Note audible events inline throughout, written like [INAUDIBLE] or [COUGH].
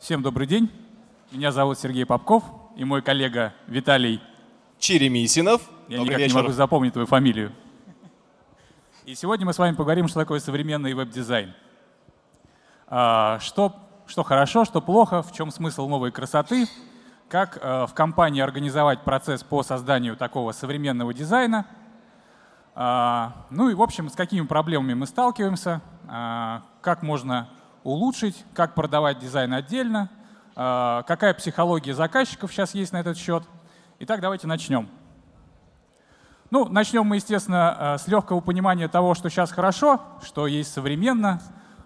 Всем добрый день. Меня зовут Сергей Попков и мой коллега Виталий Черемисинов. Я добрый никак вечер. не могу запомнить твою фамилию. И сегодня мы с вами поговорим, что такое современный веб-дизайн. А, что, что хорошо, что плохо, в чем смысл новой красоты, как э, в компании организовать процесс по созданию такого современного дизайна, а, ну и, в общем, с какими проблемами мы сталкиваемся, а, как можно улучшить, как продавать дизайн отдельно, а, какая психология заказчиков сейчас есть на этот счет. Итак, давайте начнем. Ну, начнем мы, естественно, а, с легкого понимания того, что сейчас хорошо, что есть современно,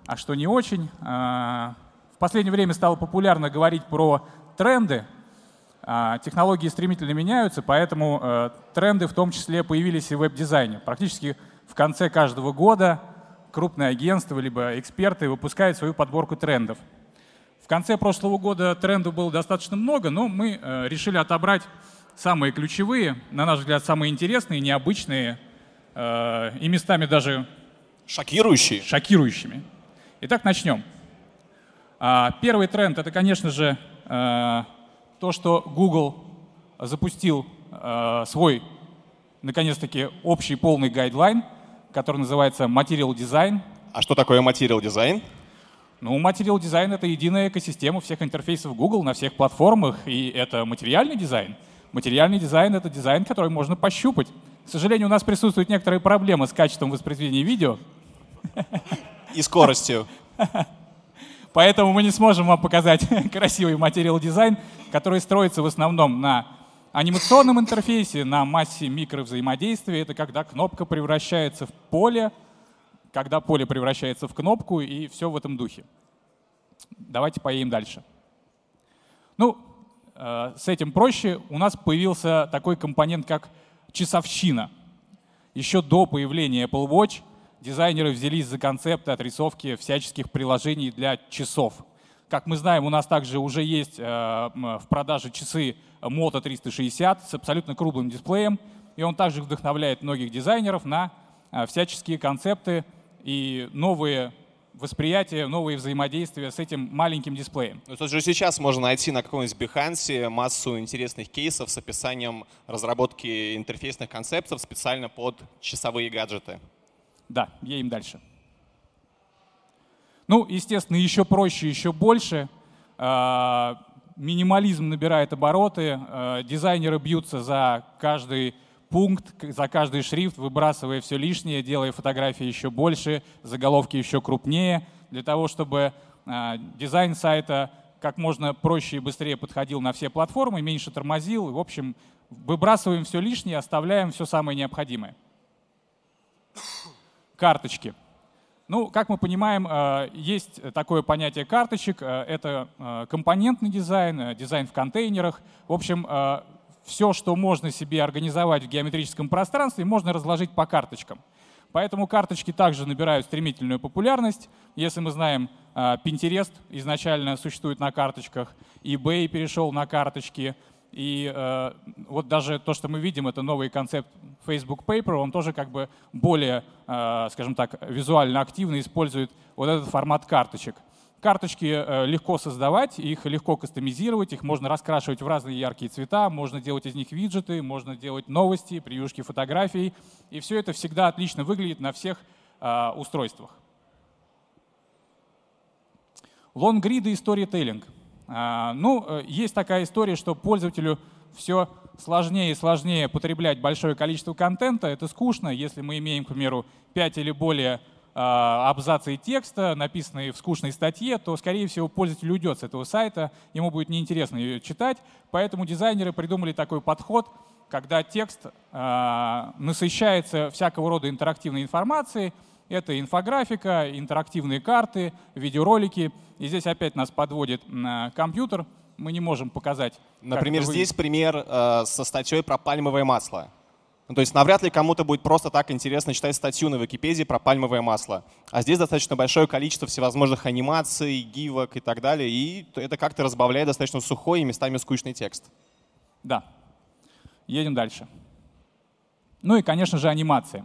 а что не очень. А, в последнее время стало популярно говорить про тренды. Технологии стремительно меняются, поэтому тренды в том числе появились и в веб-дизайне. Практически в конце каждого года крупные агентства, либо эксперты выпускают свою подборку трендов. В конце прошлого года трендов было достаточно много, но мы э, решили отобрать самые ключевые, на наш взгляд, самые интересные, необычные э, и местами даже шокирующие. шокирующими. Итак, начнем. А, первый тренд — это, конечно же, э, то, что Google запустил свой, наконец-таки, общий полный гайдлайн — который называется Material Design. А что такое Material Design? Ну, Material Design — это единая экосистема всех интерфейсов Google на всех платформах, и это материальный дизайн. Материальный дизайн — это дизайн, который можно пощупать. К сожалению, у нас присутствуют некоторые проблемы с качеством воспроизведения видео. И скоростью. [LAUGHS] Поэтому мы не сможем вам показать [LAUGHS] красивый материал дизайн, который строится в основном на анимационном интерфейсе на массе микровзаимодействия это когда кнопка превращается в поле, когда поле превращается в кнопку и все в этом духе. Давайте поедем дальше. Ну, э, с этим проще. У нас появился такой компонент, как часовщина. Еще до появления Apple Watch дизайнеры взялись за концепты отрисовки всяческих приложений для часов. Как мы знаем, у нас также уже есть э, в продаже часы Moto 360 с абсолютно круглым дисплеем. И он также вдохновляет многих дизайнеров на а, всяческие концепты и новые восприятия, новые взаимодействия с этим маленьким дисплеем. Ну, тут же сейчас можно найти на каком-нибудь Behance массу интересных кейсов с описанием разработки интерфейсных концептов специально под часовые гаджеты. Да, я им дальше. Ну, естественно, еще проще, еще больше. А, минимализм набирает обороты, э, дизайнеры бьются за каждый пункт, за каждый шрифт, выбрасывая все лишнее, делая фотографии еще больше, заголовки еще крупнее, для того, чтобы э, дизайн сайта как можно проще и быстрее подходил на все платформы, меньше тормозил. В общем, выбрасываем все лишнее, оставляем все самое необходимое. Карточки. Ну, как мы понимаем, э, есть такое понятие карточек. Э, это э, компонентный дизайн, дизайн в контейнерах. В общем, все, что можно себе организовать в геометрическом пространстве, можно разложить по карточкам. Поэтому карточки также набирают стремительную популярность. Если мы знаем, Pinterest изначально существует на карточках, eBay перешел на карточки, и э, вот даже то, что мы видим, это новый концепт Facebook Paper, он тоже как бы более, э, скажем так, визуально активно использует вот этот формат карточек. Карточки э, легко создавать, их легко кастомизировать, их можно раскрашивать в разные яркие цвета, можно делать из них виджеты, можно делать новости, приюшки фотографий. И все это всегда отлично выглядит на всех э, устройствах. Лонгриды и сторителлинг. А, ну, э, есть такая история, что пользователю все сложнее и сложнее потреблять большое количество контента. Это скучно, если мы имеем, к примеру, 5 или более а, абзацы текста, написанные в скучной статье, то, скорее всего, пользователь уйдет с этого сайта, ему будет неинтересно ее читать. Поэтому дизайнеры придумали такой подход, когда текст а, насыщается всякого рода интерактивной информацией, это инфографика, интерактивные карты, видеоролики. И здесь опять нас подводит э, компьютер. Мы не можем показать. Например, здесь пример э, со статьей про пальмовое масло. Ну, то есть навряд ли кому-то будет просто так интересно читать статью на Википедии про пальмовое масло. А здесь достаточно большое количество всевозможных анимаций, гивок и так далее. И это как-то разбавляет достаточно сухой и местами скучный текст. Да. Едем дальше. Ну и, конечно же, анимация.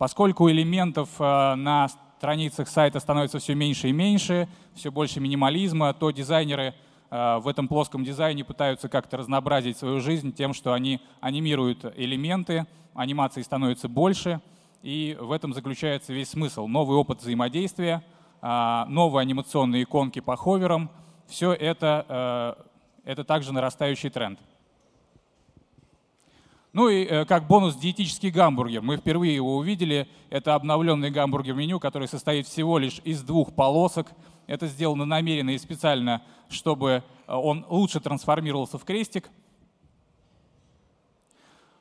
Поскольку элементов э, на страницах сайта становится все меньше и меньше, все больше минимализма, то дизайнеры э, в этом плоском дизайне пытаются как-то разнообразить свою жизнь тем, что они анимируют элементы, анимации становится больше, и в этом заключается весь смысл. Новый опыт взаимодействия, э, новые анимационные иконки по ховерам, все это, это также нарастающий тренд. Ну и э, как бонус диетический гамбургер. Мы впервые его увидели. Это обновленный гамбургер меню, который состоит всего лишь из двух полосок. Это сделано намеренно и специально, чтобы э, он лучше трансформировался в крестик.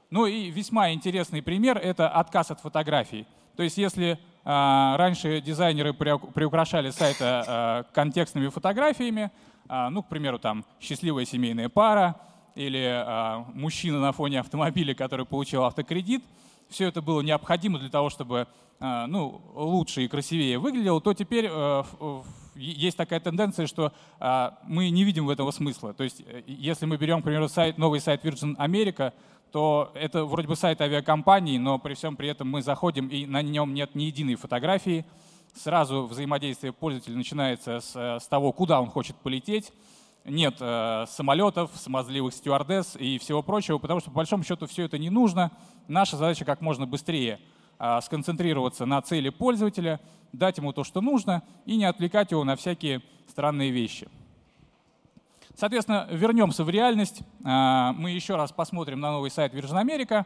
Ну и весьма интересный пример — это отказ от фотографий. То есть если а, раньше дизайнеры приукрашали сайты э, контекстными фотографиями, а, ну, к примеру, там счастливая семейная пара, или э, мужчина на фоне автомобиля, который получил автокредит, все это было необходимо для того, чтобы э, ну, лучше и красивее выглядело, то теперь э, есть такая тенденция, что э, мы не видим в этом смысла. То есть э, если мы берем, к примеру, сайт, новый сайт Virgin America, то это вроде бы сайт авиакомпании, но при всем при этом мы заходим, и на нем нет ни единой фотографии. Сразу взаимодействие пользователя начинается с, э, с того, куда он хочет полететь нет э, самолетов, смазливых стюардесс и всего прочего, потому что, по большому счету, все это не нужно. Наша задача как можно быстрее э, сконцентрироваться на цели пользователя, дать ему то, что нужно, и не отвлекать его на всякие странные вещи. Соответственно, вернемся в реальность. Э, мы еще раз посмотрим на новый сайт Virgin America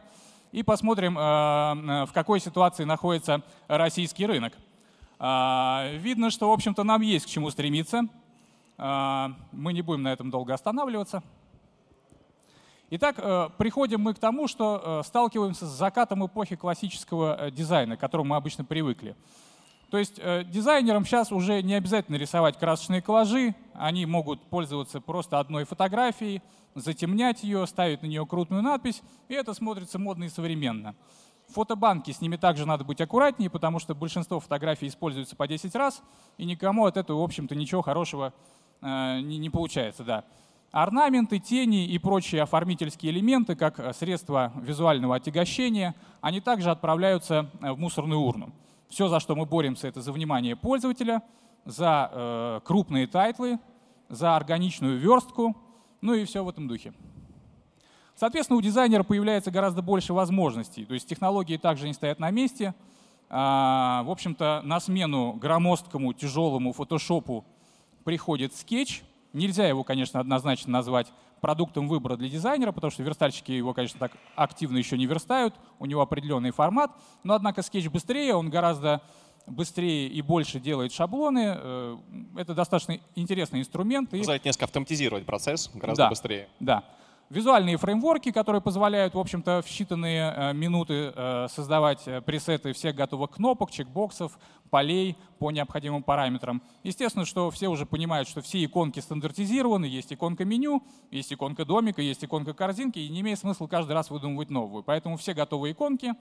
и посмотрим, а, в какой ситуации находится российский рынок. Видно, что, в общем-то, нам есть к чему стремиться – а, мы не будем на этом долго останавливаться. Итак, э, приходим мы к тому, что э, сталкиваемся с закатом эпохи классического э, дизайна, к которому мы обычно привыкли. То есть дизайнерам сейчас уже не обязательно рисовать красочные коллажи, они могут пользоваться просто одной фотографией, затемнять ее, ставить на нее крупную надпись, и это смотрится модно и современно. Фотобанки, с ними также надо быть аккуратнее, потому что большинство фотографий используется по 10 раз, и никому от этого, в общем-то, ничего хорошего Э, не, не получается, да. Орнаменты, тени и прочие оформительские элементы, как э, средства визуального отягощения, они также отправляются э, в мусорную урну. Все, за что мы боремся, это за внимание пользователя, за э, крупные тайтлы, за органичную верстку, ну и все в этом духе. Соответственно, у дизайнера появляется гораздо больше возможностей. То есть технологии также не стоят на месте. А, в общем-то, на смену громоздкому, тяжелому фотошопу приходит скетч. Нельзя его, конечно, однозначно назвать продуктом выбора для дизайнера, потому что верстальщики его, конечно, так активно еще не верстают, у него определенный формат. Но, однако, скетч быстрее, он гораздо быстрее и больше делает шаблоны. Э, это достаточно интересный инструмент. и Позволяет несколько автоматизировать процесс гораздо да, быстрее. Да. Визуальные фреймворки, которые позволяют, в общем-то, в считанные э, минуты э, создавать э, пресеты всех готовых кнопок, чекбоксов, полей по необходимым параметрам. Естественно, что все уже понимают, что все иконки стандартизированы. Есть иконка меню, есть иконка домика, есть иконка корзинки, и не имеет смысла каждый раз выдумывать новую. Поэтому все готовые иконки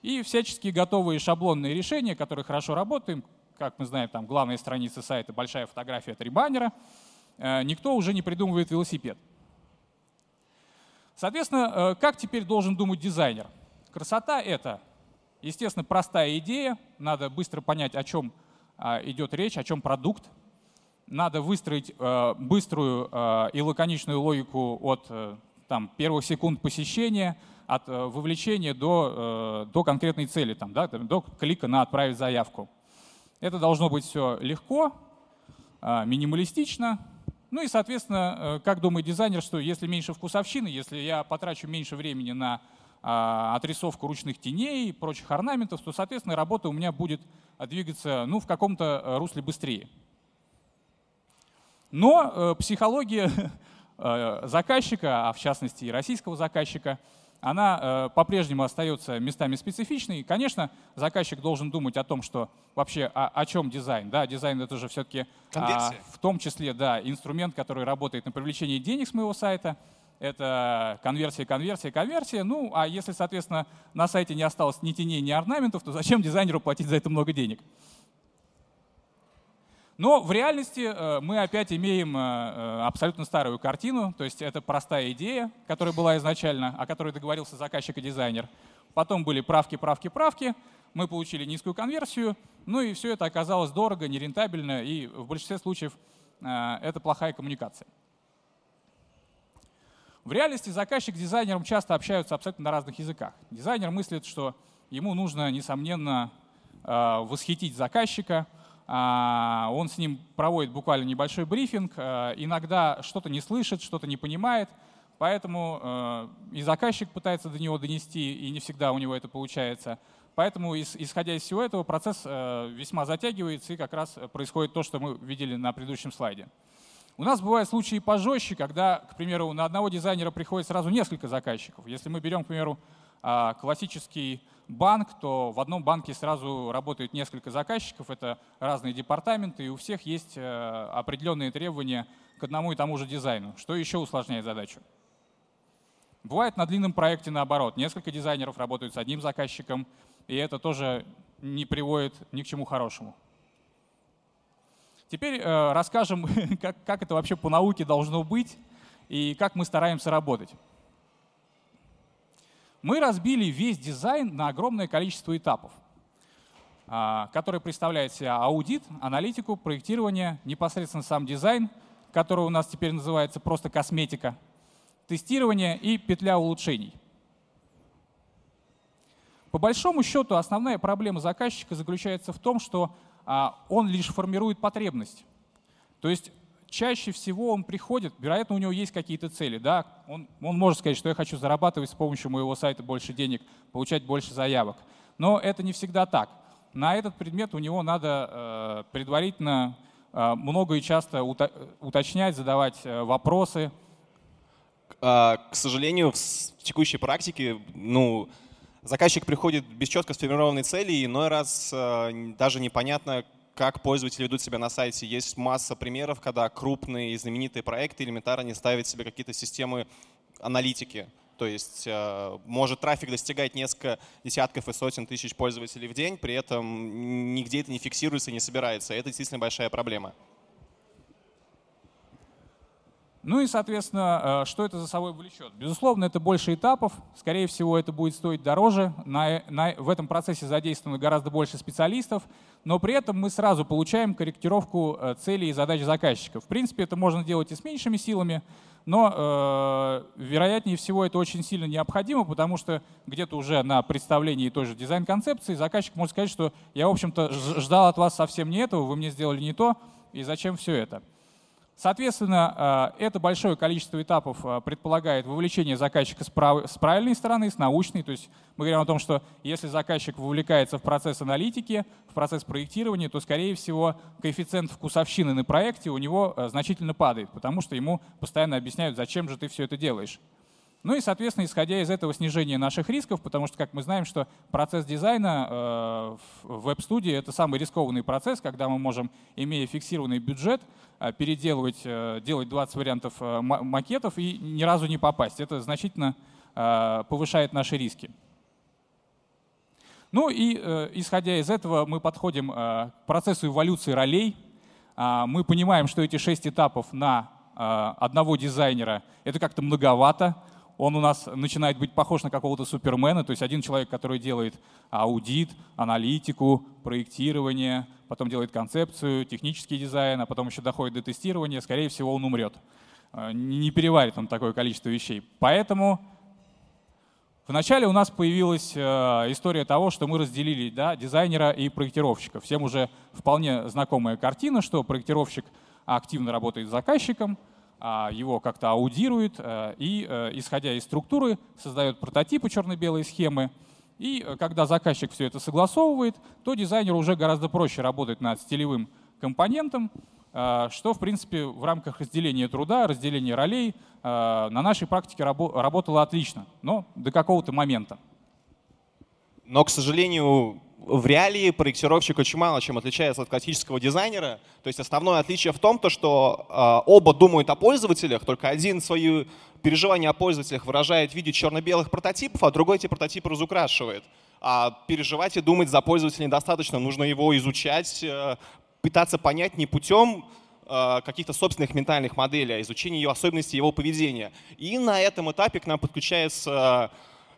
и всяческие готовые шаблонные решения, которые хорошо работают, как мы знаем, там главная страница сайта, большая фотография, три баннера, никто уже не придумывает велосипед. Соответственно, э, как теперь должен думать дизайнер? Красота — это, естественно, простая идея, надо быстро понять, о чем а, идет речь, о чем продукт. Надо выстроить э, быструю э, и лаконичную логику от там, первых секунд посещения, от вовлечения до, до конкретной цели, там, да, до клика на «Отправить заявку». Это должно быть все легко, а, минималистично, ну и, соответственно, э, как думает дизайнер, что если меньше вкусовщины, если я потрачу меньше времени на а, отрисовку ручных теней и прочих орнаментов, то, соответственно, работа у меня будет э, двигаться ну, в каком-то э, русле быстрее. Но психология [LAUGHS] заказчика, а в частности и российского заказчика, она э, по-прежнему остается местами специфичной. И, конечно, заказчик должен думать о том, что вообще о, о чем дизайн. Да, дизайн это же все-таки а, в том числе да, инструмент, который работает на привлечение денег с моего сайта. Это конверсия, конверсия, конверсия. Ну, а если, соответственно, на сайте не осталось ни теней, ни орнаментов, то зачем дизайнеру платить за это много денег? Но в реальности э, мы опять имеем э, э, абсолютно старую картину, то есть это простая идея, которая была изначально, о которой договорился заказчик и дизайнер. Потом были правки, правки, правки, мы получили низкую конверсию, ну и все это оказалось дорого, нерентабельно, и в большинстве случаев это плохая коммуникация. В реальности заказчик с дизайнером часто общаются абсолютно на разных языках. Дизайнер мыслит, что ему нужно, несомненно, восхитить заказчика — а, он с ним проводит буквально небольшой брифинг, э, иногда что-то не слышит, что-то не понимает, поэтому э, и заказчик пытается до него донести, и не всегда у него это получается. Поэтому, исходя из всего этого, процесс э, весьма затягивается, и как раз происходит то, что мы видели на предыдущем слайде. У нас бывают случаи пожестче, когда, к примеру, на одного дизайнера приходит сразу несколько заказчиков. Если мы берем, к примеру, а, классический банк, то в одном банке сразу работают несколько заказчиков, это разные департаменты, и у всех есть э, определенные требования к одному и тому же дизайну, что еще усложняет задачу. Бывает на длинном проекте наоборот. Несколько дизайнеров работают с одним заказчиком, и это тоже не приводит ни к чему хорошему. Теперь э, расскажем, [LAUGHS] как это вообще по науке должно быть и как мы стараемся работать мы разбили весь дизайн на огромное количество этапов, а, которые представляют себя аудит, аналитику, проектирование, непосредственно сам дизайн, который у нас теперь называется просто косметика, тестирование и петля улучшений. По большому счету основная проблема заказчика заключается в том, что а, он лишь формирует потребность. То есть чаще всего он приходит, вероятно, у него есть какие-то цели. Да? Он, он может сказать, что я хочу зарабатывать с помощью моего сайта больше денег, получать больше заявок. Но это не всегда так. На этот предмет у него надо э, предварительно э, много и часто уточнять, задавать э, вопросы. А, к сожалению, в текущей практике, ну, Заказчик приходит без четко сформированной цели, иной раз э, даже непонятно, как пользователи ведут себя на сайте. Есть масса примеров, когда крупные и знаменитые проекты элементарно не ставят себе какие-то системы аналитики. То есть э, может трафик достигать несколько десятков и сотен тысяч пользователей в день, при этом нигде это не фиксируется и не собирается. Это действительно большая проблема. Ну и, соответственно, э, что это за собой влечет? Безусловно, это больше этапов. Скорее всего, это будет стоить дороже. На, на, в этом процессе задействовано гораздо больше специалистов. Но при этом мы сразу получаем корректировку э, целей и задач заказчика. В принципе, это можно делать и с меньшими силами. Но, э, вероятнее всего, это очень сильно необходимо, потому что где-то уже на представлении той же дизайн-концепции заказчик может сказать, что я, в общем-то, ждал от вас совсем не этого, вы мне сделали не то, и зачем все это. Соответственно, э, это большое количество этапов э, предполагает вовлечение заказчика с, прав... с правильной стороны, с научной. То есть мы говорим о том, что если заказчик вовлекается в процесс аналитики, в процесс проектирования, то, скорее всего, коэффициент вкусовщины на проекте у него э, значительно падает, потому что ему постоянно объясняют, зачем же ты все это делаешь. Ну и, соответственно, исходя из этого снижение наших рисков, потому что, как мы знаем, что процесс дизайна э, в веб-студии — это самый рискованный процесс, когда мы можем, имея фиксированный бюджет, э, переделывать, э, делать 20 вариантов макетов и ни разу не попасть. Это значительно повышает наши риски. Ну и исходя из этого мы подходим к процессу эволюции ролей. Мы понимаем, что эти шесть этапов на одного дизайнера — это как-то многовато он у нас начинает быть похож на какого-то супермена, то есть один человек, который делает а, аудит, аналитику, проектирование, потом делает концепцию, технический дизайн, а потом еще доходит до тестирования, скорее всего, он умрет. А, не переварит он такое количество вещей. Поэтому вначале у нас появилась а, история того, что мы разделили да, дизайнера и проектировщика. Всем уже вполне знакомая картина, что проектировщик активно работает с заказчиком — а, его как-то аудирует э, и, э, исходя из структуры, создает прототипы черно-белой схемы. И э, когда заказчик все это согласовывает, то дизайнеру уже гораздо проще работать над стилевым компонентом, что, в принципе, в рамках разделения труда, разделения ролей на нашей практике работало отлично, но до какого-то момента. Но, к сожалению, в реалии проектировщик очень мало чем отличается от классического дизайнера. То есть основное отличие в том, то, что э, оба думают о пользователях, только один свои переживания о пользователях выражает в виде черно-белых прототипов, а другой эти прототипы разукрашивает. А переживать и думать за пользователя недостаточно, нужно его изучать, э, пытаться понять не путем э, каких-то собственных ментальных моделей, а изучение ее особенностей, его поведения. И на этом этапе к нам подключается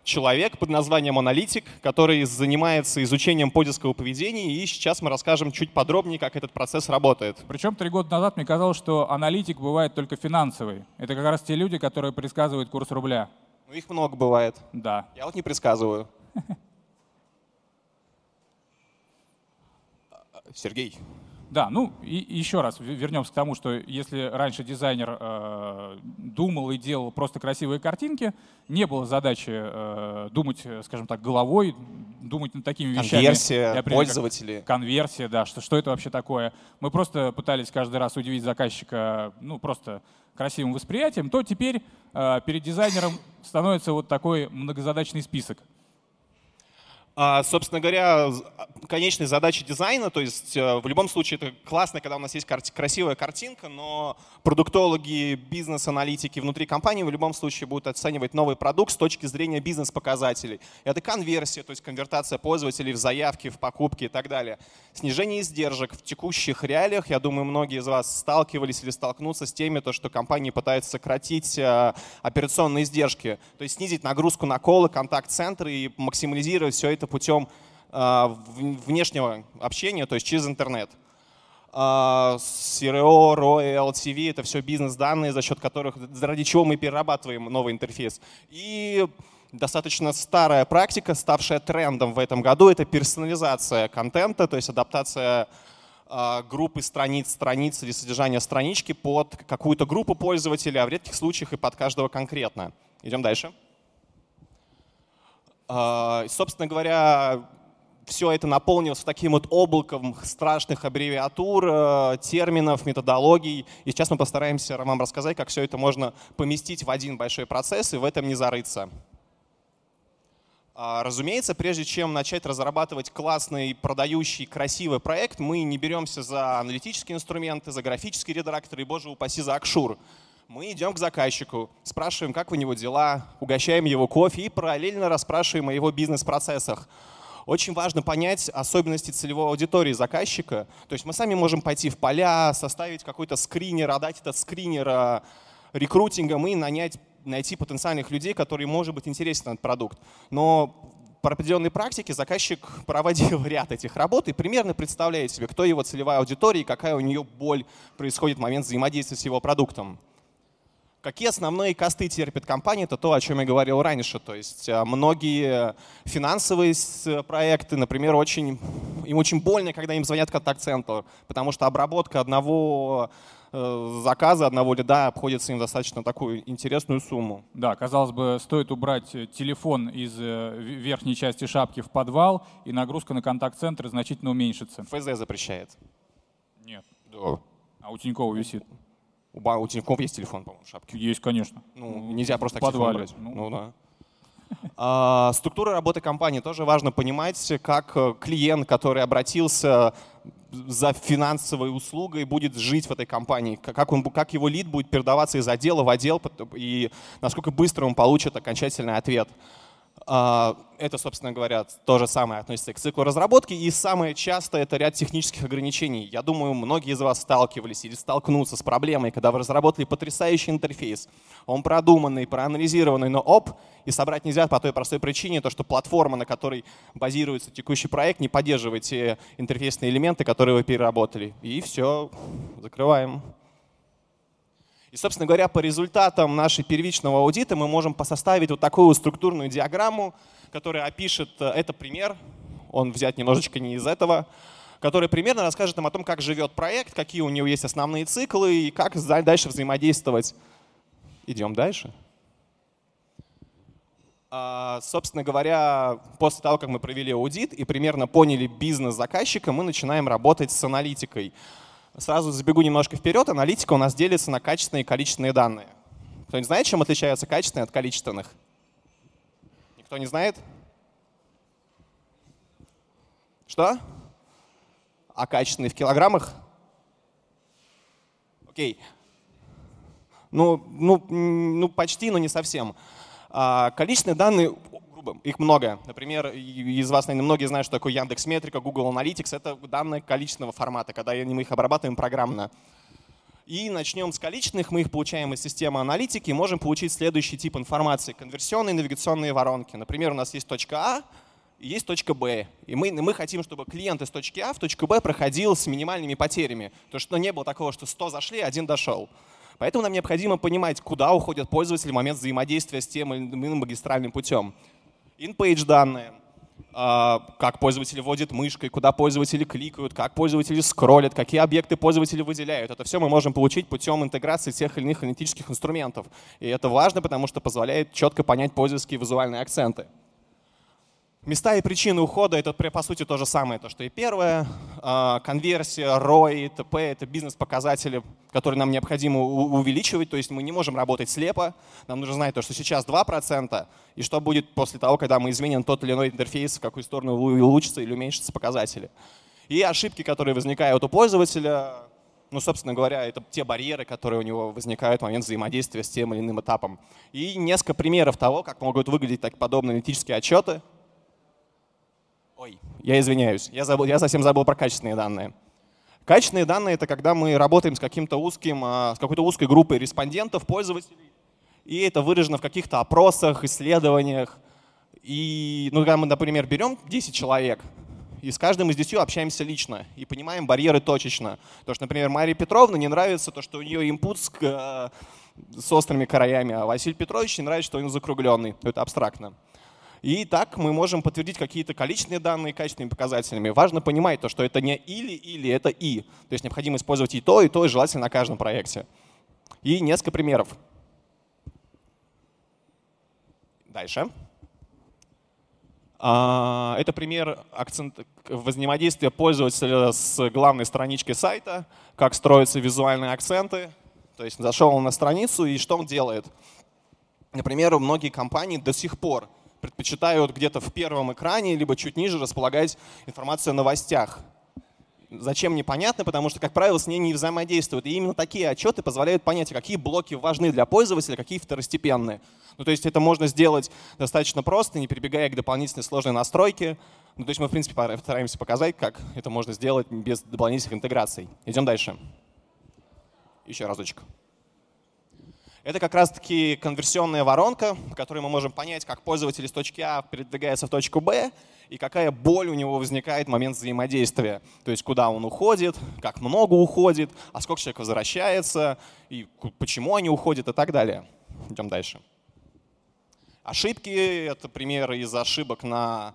человек под названием аналитик, который занимается изучением подискового поведения, и сейчас мы расскажем чуть подробнее, как этот процесс работает. Причем три года назад мне казалось, что аналитик бывает только финансовый. Это как раз те люди, которые предсказывают курс рубля. Ну их много бывает. Да. Я вот не предсказываю. [LAUGHS] Сергей, да, ну и еще раз вернемся к тому, что если раньше дизайнер э, думал и делал просто красивые картинки, не было задачи э, думать, э, скажем так, головой, думать над такими вещами. Конверсия, пользователи. Конверсия, да, что, что это вообще такое. Мы просто пытались каждый раз удивить заказчика, ну просто красивым восприятием, то теперь э, перед дизайнером становится вот такой многозадачный список – а, собственно говоря, а, конечной задачей дизайна, то есть э, в любом случае это классно, когда у нас есть красивая картинка, но продуктологи, бизнес-аналитики внутри компании в любом случае будут оценивать новый продукт с точки зрения бизнес-показателей. Это конверсия, то есть конвертация пользователей в заявки, в покупки и так далее. Снижение издержек в текущих реалиях, я думаю, многие из вас сталкивались или столкнутся с теми, то, что компании пытаются сократить э, операционные издержки, то есть снизить нагрузку на колы, контакт-центры и максимализировать все это это путем а, внешнего общения, то есть через интернет. CRO, ROI, LTV — это все бизнес-данные, за счет которых, ради чего мы перерабатываем новый интерфейс. И достаточно старая практика, ставшая трендом в этом году, это персонализация контента, то есть адаптация а, группы страниц, страниц или содержания странички под какую-то группу пользователей, а в редких случаях и под каждого конкретно. Идем дальше. А, собственно говоря, все это наполнилось таким вот облаком страшных аббревиатур, э, терминов, методологий. И сейчас мы постараемся вам рассказать, как все это можно поместить в один большой процесс и в этом не зарыться. А, разумеется, прежде чем начать разрабатывать классный, продающий, красивый проект, мы не беремся за аналитические инструменты, за графические редакторы и, боже упаси, за Акшур мы идем к заказчику, спрашиваем, как у него дела, угощаем его кофе и параллельно расспрашиваем о его бизнес-процессах. Очень важно понять особенности целевой аудитории заказчика. То есть мы сами можем пойти в поля, составить какой-то скринер, отдать этот скринер а, рекрутингом и нанять, найти потенциальных людей, которые, может быть, интересен этот продукт. Но по определенной практике заказчик [LAUGHS] проводил ряд этих работ и примерно представляет себе, кто его целевая аудитория и какая у нее боль происходит в момент взаимодействия с его продуктом. Какие основные косты терпит компания? Это то, о чем я говорил раньше. То есть э, многие финансовые проекты, например, очень, им очень больно, когда им звонят контакт-центр, потому что обработка одного э, заказа одного лида обходится им достаточно такую интересную сумму. Да, казалось бы, стоит убрать э, телефон из верхней части шапки в подвал, и нагрузка на контакт-центр значительно уменьшится. ФЗ запрещает. Нет. Да. А у Тинькова висит. У, ба- у Тинькофф есть телефон, по-моему, в шапке? Есть, конечно. Ну, нельзя просто так телефон брать. Ну. Ну, да. [LAUGHS] А, Структура работы компании тоже важно понимать, как э, клиент, который обратился за финансовой услугой, будет жить в этой компании, как, он, как его лид будет передаваться из отдела в отдел и насколько быстро он получит окончательный ответ. А, это, собственно говоря, то же самое относится и к циклу разработки. И самое часто это ряд технических ограничений. Я думаю, многие из вас сталкивались или столкнутся с проблемой, когда вы разработали потрясающий интерфейс. Он продуманный, проанализированный, но оп, и собрать нельзя по той простой причине, то, что платформа, на которой базируется текущий проект, не поддерживает те интерфейсные элементы, которые вы переработали. И все, закрываем. И, собственно говоря, по результатам нашей первичного аудита мы можем посоставить вот такую структурную диаграмму, которая опишет, э, это пример, он взят немножечко не из этого, который примерно расскажет нам о том, как живет проект, какие у него есть основные циклы и как дальше взаимодействовать. Идем дальше. А, собственно говоря, после того, как мы провели аудит и примерно поняли бизнес заказчика, мы начинаем работать с аналитикой. Сразу забегу немножко вперед. Аналитика у нас делится на качественные и количественные данные. кто не знает, чем отличаются качественные от количественных? Никто не знает? Что? А качественные в килограммах? Окей. Ну, ну, ну почти, но не совсем. А, количественные данные YouTube. Их много. Например, из вас, наверное, многие знают, что такое Яндекс Метрика, Google Analytics. Это данные количественного формата, когда мы их обрабатываем программно. И начнем с количественных. Мы их получаем из системы аналитики можем получить следующий тип информации. Конверсионные навигационные воронки. Например, у нас есть точка А, есть точка Б. И мы, мы хотим, чтобы клиент из точки А в точку Б проходил с минимальными потерями. То что ну, не было такого, что 100 зашли, один дошел. Поэтому нам необходимо понимать, куда уходят пользователи в момент взаимодействия с тем или иным магистральным путем. In-page данные, а, как пользователи вводят мышкой, куда пользователи кликают, как пользователи скроллят, какие объекты пользователи выделяют. Это все мы можем получить путем интеграции тех или иных аналитических инструментов. И это важно, потому что позволяет четко понять пользовательские визуальные акценты. Места и причины ухода — это, по сути, то же самое, то, что и первое. А, конверсия, ROI, ТП — это бизнес-показатели, которые нам необходимо увеличивать, то есть мы не можем работать слепо. Нам нужно знать то, что сейчас 2%, и что будет после того, когда мы изменим тот или иной интерфейс, в какую сторону улучшатся или уменьшатся показатели. И ошибки, которые возникают у пользователя, ну, собственно говоря, это те барьеры, которые у него возникают в момент взаимодействия с тем или иным этапом. И несколько примеров того, как могут выглядеть так подобные аналитические отчеты — Ой, я извиняюсь, я, забыл, я совсем забыл про качественные данные. Качественные данные — это когда мы работаем с, каким-то узким, а, с какой-то узкой группой респондентов, пользователей, и это выражено в каких-то опросах, исследованиях. И, ну, когда мы, например, берем 10 человек, и с каждым из 10 общаемся лично и понимаем барьеры точечно. То, что, например, Марии Петровне не нравится то, что у нее импут с, э, с острыми краями, а Василий Петрович не нравится, что он закругленный. Это абстрактно. И так мы можем подтвердить какие-то количественные данные качественными показателями. Важно понимать то, что это не или-или, это и. То есть необходимо использовать и то, и то, и желательно на каждом проекте. И несколько примеров. Дальше. А, это пример акцент взаимодействия пользователя с главной страничкой сайта, как строятся визуальные акценты. То есть зашел он на страницу, и что он делает? Например, многие компании до сих пор предпочитают где-то в первом экране, либо чуть ниже располагать информацию о новостях. Зачем непонятно, потому что, как правило, с ней не взаимодействуют. И именно такие отчеты позволяют понять, а какие блоки важны для пользователя, какие второстепенные. Ну, то есть это можно сделать достаточно просто, не прибегая к дополнительной сложной настройке. Ну, то есть мы, в принципе, стараемся показать, как это можно сделать без дополнительных интеграций. Идем дальше. Еще разочек. Это как раз-таки конверсионная воронка, в которой мы можем понять, как пользователь из точки А передвигается в точку Б, и какая боль у него возникает в момент взаимодействия. То есть куда он уходит, как много уходит, а сколько человек возвращается, и почему они уходят и так далее. Идем дальше. Ошибки — это примеры из ошибок на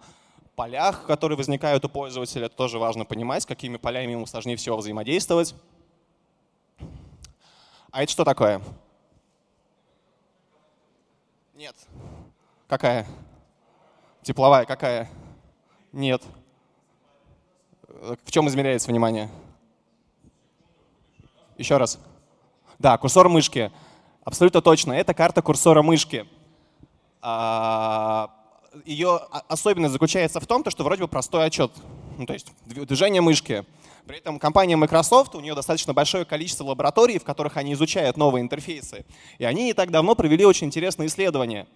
полях, которые возникают у пользователя. Это тоже важно понимать, какими полями ему сложнее всего взаимодействовать. А это что такое? Нет. Какая? Тепловая какая? Нет. В чем измеряется внимание? Еще раз. Да, курсор мышки. Абсолютно точно. Это карта курсора мышки. А, Ее особенность заключается в том, что вроде бы простой отчет. Ну, то есть движение мышки. При этом компания Microsoft, у нее достаточно большое количество лабораторий, в которых они изучают новые интерфейсы. И они не так давно провели очень интересное исследование.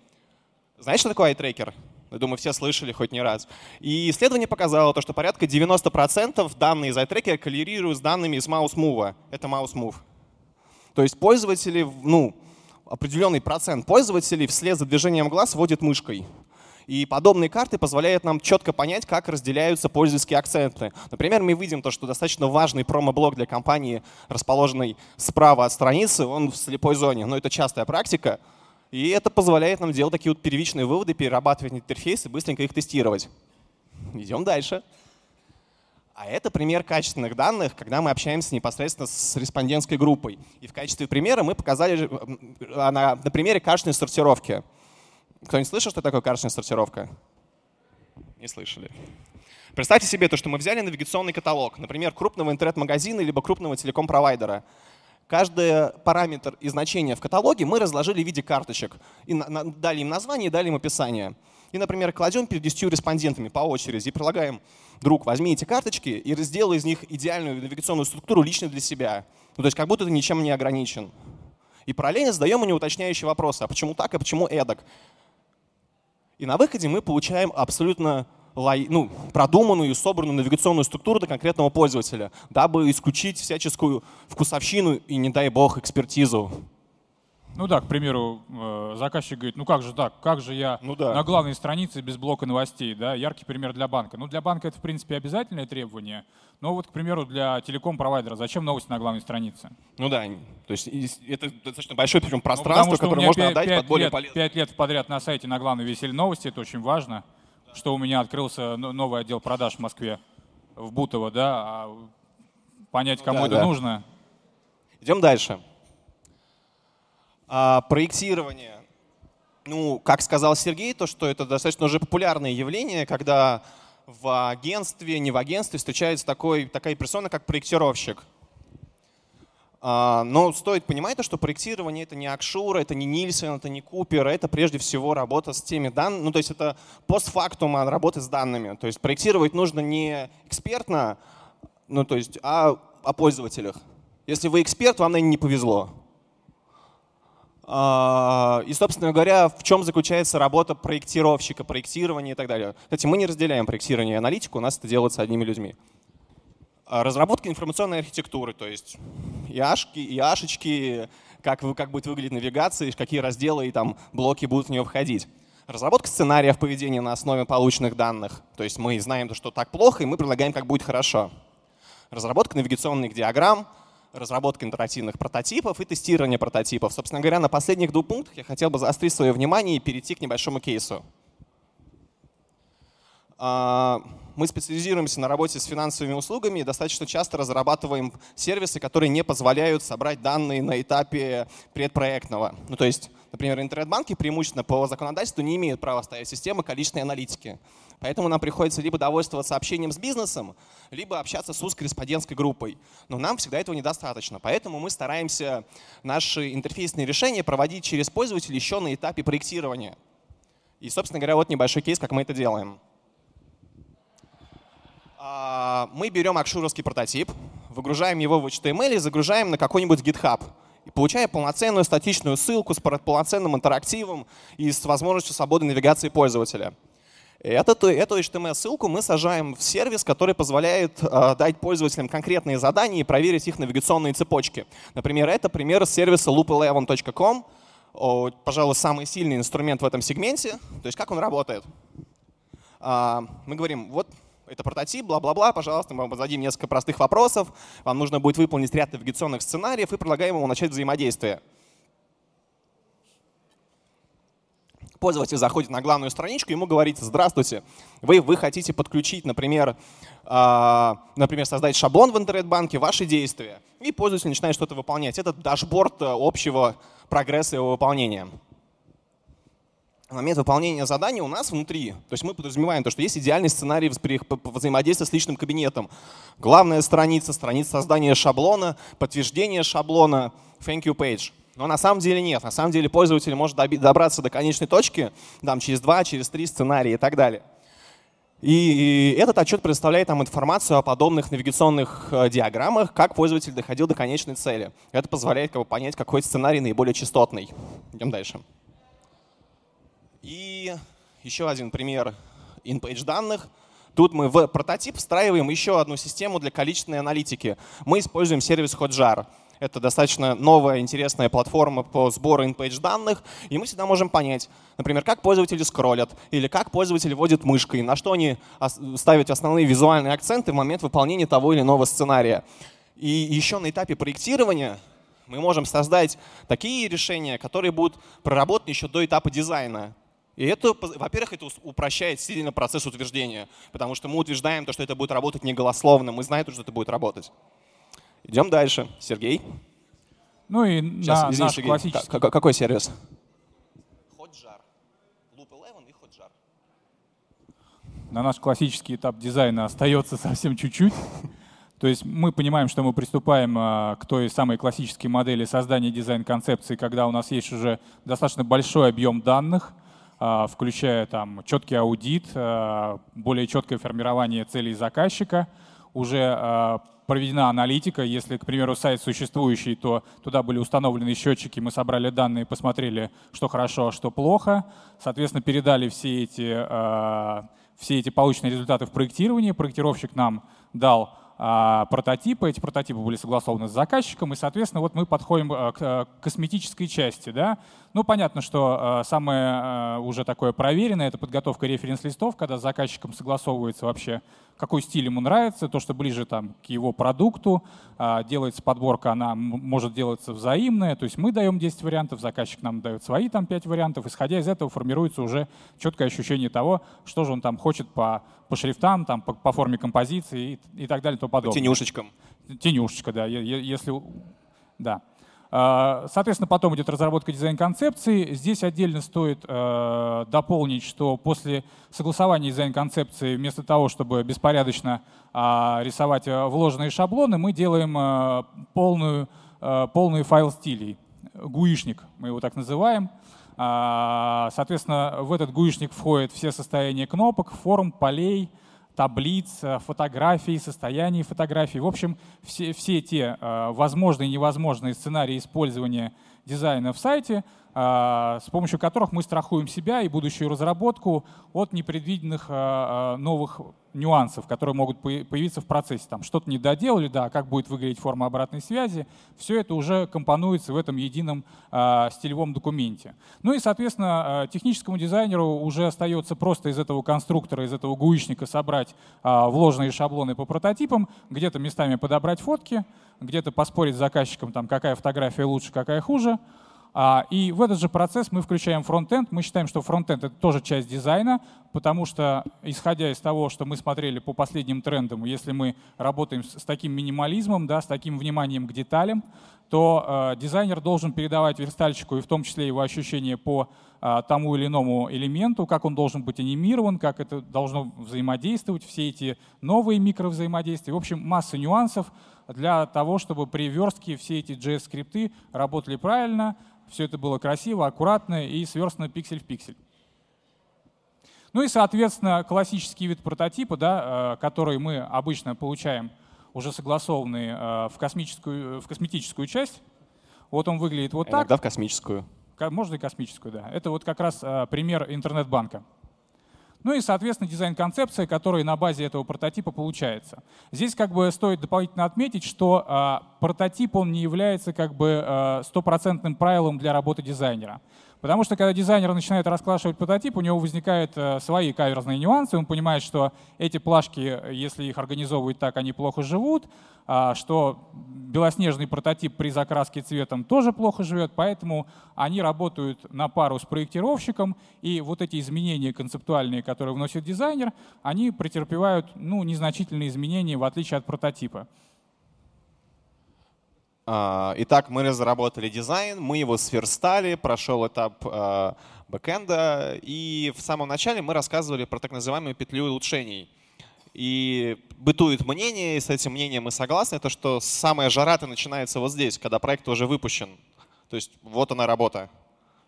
Знаете, что такое iTracker? Я думаю, все слышали хоть не раз. И исследование показало то, что порядка 90% данные из iTracker коллерируют с данными из MouseMove. Это MouseMove. То есть пользователи, ну, определенный процент пользователей вслед за движением глаз водит мышкой. И подобные карты позволяют нам четко понять, как разделяются пользовательские акценты. Например, мы видим то, что достаточно важный промо-блок для компании, расположенный справа от страницы, он в слепой зоне. Но это частая практика. И это позволяет нам делать такие вот первичные выводы, перерабатывать интерфейсы, быстренько их тестировать. Идем дальше. А это пример качественных данных, когда мы общаемся непосредственно с респондентской группой. И в качестве примера мы показали а на, на примере качественной сортировки. Кто-нибудь слышал, что такое карточная сортировка? Не слышали. Представьте себе то, что мы взяли навигационный каталог, например, крупного интернет-магазина либо крупного телеком-провайдера. Каждый параметр и значение в каталоге мы разложили в виде карточек. И дали им название, дали им описание. И, например, кладем перед 10 респондентами по очереди и предлагаем, друг, возьми эти карточки и сделай из них идеальную навигационную структуру лично для себя. Ну, то есть как будто ты ничем не ограничен. И параллельно задаем у него уточняющие вопросы. А почему так, а почему эдак? И на выходе мы получаем абсолютно ну, продуманную и собранную навигационную структуру до конкретного пользователя, дабы исключить всяческую вкусовщину и, не дай бог, экспертизу. Ну да, к примеру, э, заказчик говорит, ну как же так, как же я ну да. на главной странице без блока новостей, да, яркий пример для банка. Ну для банка это, в принципе, обязательное требование, но вот, к примеру, для телеком-провайдера зачем новости на главной странице? Ну да, то есть это достаточно большое причем ну, пространство, ну, которое можно 5, отдать 5 под более лет, полезное. Пять лет подряд на сайте на главной висели новости, это очень важно, да. что у меня открылся новый отдел продаж в Москве, в Бутово, да, а понять, ну кому да, это да. нужно. Идем дальше. А, проектирование. Ну, как сказал Сергей, то, что это достаточно уже популярное явление, когда в агентстве, не в агентстве встречается такой, такая персона, как проектировщик. А, но стоит понимать, что проектирование это не Акшура, это не Нильсон, это не Купер, это прежде всего работа с теми данными, ну то есть это постфактум работы с данными. То есть проектировать нужно не экспертно, ну то есть, а о пользователях. Если вы эксперт, вам, наверное, не повезло. А, и, собственно говоря, в чем заключается работа проектировщика, проектирования и так далее. Кстати, мы не разделяем проектирование и аналитику, у нас это делается одними людьми. А, разработка информационной архитектуры, то есть яшки, яшечки, как, как будет выглядеть навигация, какие разделы и там блоки будут в нее входить. Разработка сценариев поведения на основе полученных данных. То есть мы знаем, что так плохо, и мы предлагаем, как будет хорошо. Разработка навигационных диаграмм, разработка интерактивных прототипов и тестирование прототипов. Собственно говоря, на последних двух пунктах я хотел бы заострить свое внимание и перейти к небольшому кейсу. А, мы специализируемся на работе с финансовыми услугами и достаточно часто разрабатываем сервисы, которые не позволяют собрать данные на этапе предпроектного. Ну, то есть, например, интернет-банки преимущественно по законодательству не имеют права ставить системы количественной аналитики. Поэтому нам приходится либо довольствоваться общением с бизнесом, либо общаться с узкорреспондентской группой. Но нам всегда этого недостаточно. Поэтому мы стараемся наши интерфейсные решения проводить через пользователя еще на этапе проектирования. И, собственно говоря, вот небольшой кейс, как мы это делаем. А, мы берем акшуровский прототип, выгружаем его в HTML и загружаем на какой-нибудь GitHub и получая полноценную статичную ссылку с полноценным интерактивом и с возможностью свободной навигации пользователя. Этот, эту HTML-ссылку эм мы сажаем в сервис, который позволяет э, дать пользователям конкретные задания и проверить их навигационные цепочки. Например, это пример сервиса loop11.com, пожалуй, самый сильный инструмент в этом сегменте. То есть как он работает? Э, мы говорим, вот это прототип, бла-бла-бла, пожалуйста, мы вам зададим несколько простых вопросов, вам нужно будет выполнить ряд навигационных сценариев и предлагаем ему начать взаимодействие. пользователь заходит на главную страничку, ему говорите «Здравствуйте, вы, вы хотите подключить, например, э, например, создать шаблон в интернет-банке, ваши действия». И пользователь начинает что-то выполнять. Это дашборд э, общего прогресса его выполнения. момент выполнения задания у нас внутри, то есть мы подразумеваем то, что есть идеальный сценарий взаимодействия с личным кабинетом. Главная страница, страница создания шаблона, подтверждение шаблона, thank you page — но на самом деле нет. На самом деле пользователь может добраться до конечной точки там, через два, через три сценария и так далее. И этот отчет предоставляет нам информацию о подобных навигационных э, диаграммах, как пользователь доходил до конечной цели. Это позволяет как бы, понять, какой сценарий наиболее частотный. Идем дальше. И еще один пример in-page данных. Тут мы в прототип встраиваем еще одну систему для количественной аналитики. Мы используем сервис Hotjar. Это достаточно новая, интересная платформа по сбору in-page данных, и мы всегда можем понять, например, как пользователи скроллят, или как пользователи водят мышкой, на что они ставят основные визуальные акценты в момент выполнения того или иного сценария. И еще на этапе проектирования мы можем создать такие решения, которые будут проработаны еще до этапа дизайна. И это, во-первых, это упрощает сильно процесс утверждения, потому что мы утверждаем то, что это будет работать не голословно, мы знаем, что это будет работать. Идем дальше. Сергей. Ну и Сейчас, на, извини, наш Сергей, классический... Как, какой сервис? Hotjar. Loop 11 и Hotjar. На наш классический этап дизайна остается [LAUGHS] совсем чуть-чуть. То есть мы понимаем, что мы приступаем а, к той самой классической модели создания дизайн-концепции, когда у нас есть уже достаточно большой объем данных, а, включая там четкий аудит, а, более четкое формирование целей заказчика, уже проведена аналитика. Если, к примеру, сайт существующий, то туда были установлены счетчики, мы собрали данные, посмотрели, что хорошо, а что плохо. Соответственно, передали все эти, а, все эти полученные результаты в проектирование, Проектировщик нам дал а, прототипы, эти прототипы были согласованы с заказчиком, и, соответственно, вот мы подходим а, к косметической части, да, ну, понятно, что э, самое э, уже такое проверенное — это подготовка референс-листов, когда с заказчиком согласовывается вообще, какой стиль ему нравится, то, что ближе там, к его продукту. А, делается подборка, она может делаться взаимная, то есть мы даем 10 вариантов, заказчик нам дает свои там 5 вариантов. Исходя из этого формируется уже четкое ощущение того, что же он там хочет по, по шрифтам, там, по, по форме композиции и, и так далее то подобное. По тенюшечкам. Тенюшечка, да. Если, да. А, соответственно, потом идет разработка дизайн-концепции. Здесь отдельно стоит э, дополнить, что после согласования дизайн-концепции, вместо того, чтобы беспорядочно а, рисовать э, вложенные шаблоны, мы делаем э, полную, полный файл стилей. Гуишник мы его так называем. А, соответственно, в этот гуишник входят все состояния кнопок, форм, полей, таблиц, э, фотографий, состояний фотографий. В общем, все, все те э, возможные и невозможные сценарии использования дизайна в сайте – а, с помощью которых мы страхуем себя и будущую разработку от непредвиденных а, а, новых нюансов, которые могут появиться в процессе. Там что-то не доделали, да, как будет выглядеть форма обратной связи, все это уже компонуется в этом едином э, стилевом документе. Ну и, соответственно, техническому дизайнеру уже остается просто из этого конструктора, из этого гуичника собрать вложенные шаблоны по прототипам, где-то местами подобрать фотки, где-то поспорить с заказчиком, там, какая фотография лучше, какая хуже, а, и в этот же процесс мы включаем фронтенд. Мы считаем, что фронтенд — это тоже часть дизайна, потому что, исходя из того, что мы смотрели по последним трендам, если мы работаем с таким минимализмом, да, с таким вниманием к деталям, то э, дизайнер должен передавать верстальщику и в том числе его ощущение по э, тому или иному элементу, как он должен быть анимирован, как это должно взаимодействовать, все эти новые микровзаимодействия. В общем, масса нюансов для того, чтобы при верстке все эти JS-скрипты работали правильно, все это было красиво, аккуратно и сверстано пиксель в пиксель. Ну и, соответственно, классический вид прототипа, да, э, который мы обычно получаем – уже согласованный а, в, космическую, э, в косметическую часть. Вот он выглядит вот Иногда так. Иногда в космическую. Можно и космическую, да. Это вот как раз а, пример интернет-банка. Ну и, соответственно, дизайн-концепция, который на базе этого прототипа получается. Здесь как бы стоит дополнительно отметить, что э, прототип он не является как бы стопроцентным правилом для работы дизайнера. Потому что когда дизайнер начинает расклашивать прототип, у него возникают э, свои каверзные нюансы. Он понимает, что эти плашки, э, если их организовывать так, они плохо живут, а, что белоснежный прототип при закраске цветом тоже плохо живет, поэтому они работают на пару с проектировщиком, и вот эти изменения концептуальные, которые вносит дизайнер, они претерпевают ну, незначительные изменения в отличие от прототипа. А, итак, мы разработали дизайн, мы его сверстали, прошел этап а, бэкэнда, и в самом начале мы рассказывали про так называемую петлю улучшений. И бытует мнение, и с этим мнением мы согласны, то что самая жара-то начинается вот здесь, когда проект уже выпущен. То есть вот она работа.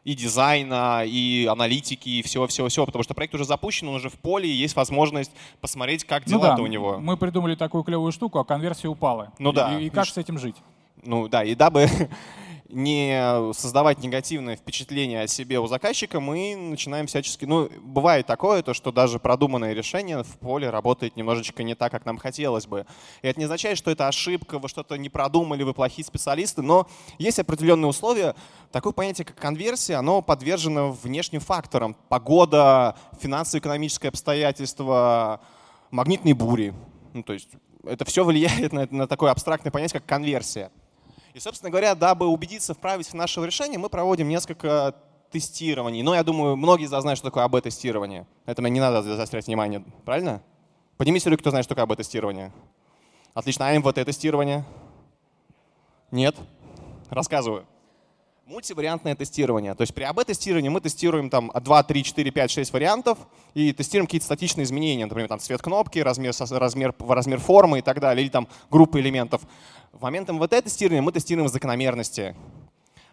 И дизайна, и аналитики, и всего-всего-всего, потому что проект уже запущен, он уже в поле, и есть возможность посмотреть, как ну дела-то ну да, у него. Мы придумали такую клевую штуку, а конверсия упала. Ну и, да. И, и как с этим жить? ну да, и дабы [LAUGHS] не создавать негативное впечатление о себе у заказчика, мы начинаем всячески... Ну, бывает такое, то, что даже продуманное решение в поле работает немножечко не так, как нам хотелось бы. И это не означает, что это ошибка, вы что-то не продумали, вы плохие специалисты, но есть определенные условия. Такое понятие, как конверсия, оно подвержено внешним факторам. Погода, финансово-экономическое обстоятельство, магнитные бури. Ну, то есть это все влияет на, на такое абстрактное понятие, как конверсия. И, собственно говоря, дабы убедиться в правильности нашего решения, мы проводим несколько тестирований. Но ну, я думаю, многие из вас знают, что такое АБ-тестирование. Это мне не надо заострять внимание, правильно? Поднимите руки, кто знает, что такое АБ-тестирование. Отлично, а МВТ-тестирование? Нет? Рассказываю. Мультивариантное тестирование. То есть при АБ-тестировании мы тестируем там 2, 3, 4, 5, 6 вариантов и тестируем какие-то статичные изменения, например, там цвет кнопки, размер, размер, размер формы и так далее, или там группы элементов. В момент МВТ-тестирования мы тестируем закономерности.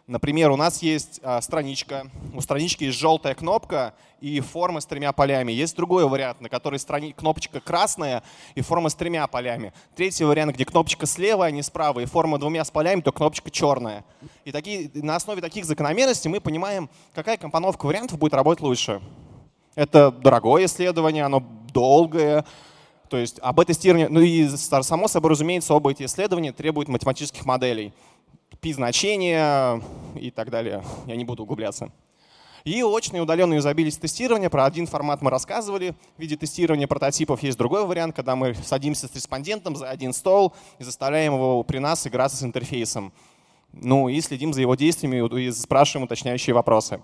Например, у нас есть а, страничка, у странички есть желтая кнопка и форма с тремя полями. Есть другой вариант, на который страни... кнопочка красная и форма с тремя полями. Третий вариант, где кнопочка слева, а не справа, и форма двумя с полями, то кнопочка черная. И такие, на основе таких закономерностей мы понимаем, какая компоновка вариантов будет работать лучше. Это дорогое исследование, оно долгое, то есть об а тестирование ну и само собой разумеется, оба эти исследования требуют математических моделей. Пи значения и так далее. Я не буду углубляться. И очное удаленные удаленное тестирования. Про один формат мы рассказывали. В виде тестирования прототипов есть другой вариант, когда мы садимся с респондентом за один стол и заставляем его при нас играться с интерфейсом. Ну и следим за его действиями и спрашиваем уточняющие вопросы.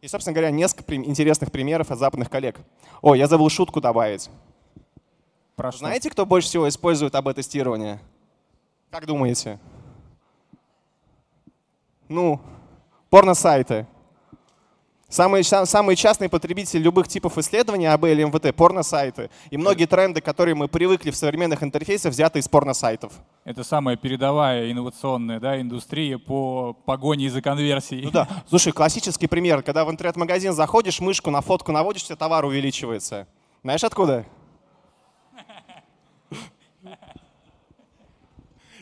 И, собственно говоря, несколько интересных примеров от западных коллег. О, я забыл шутку добавить. Про что? Знаете, кто больше всего использует АБ-тестирование? Как думаете? Ну, порно-сайты. Самый самый частный потребитель любых типов исследований АБ или МВТ — порно-сайты. И многие тренды, которые мы привыкли в современных интерфейсах, взяты из порно-сайтов. Это самая передовая инновационная да, индустрия по погоне за конверсией. Ну да. Слушай, классический пример. Когда в интернет-магазин заходишь, мышку на фотку наводишь, товар увеличивается. Знаешь откуда?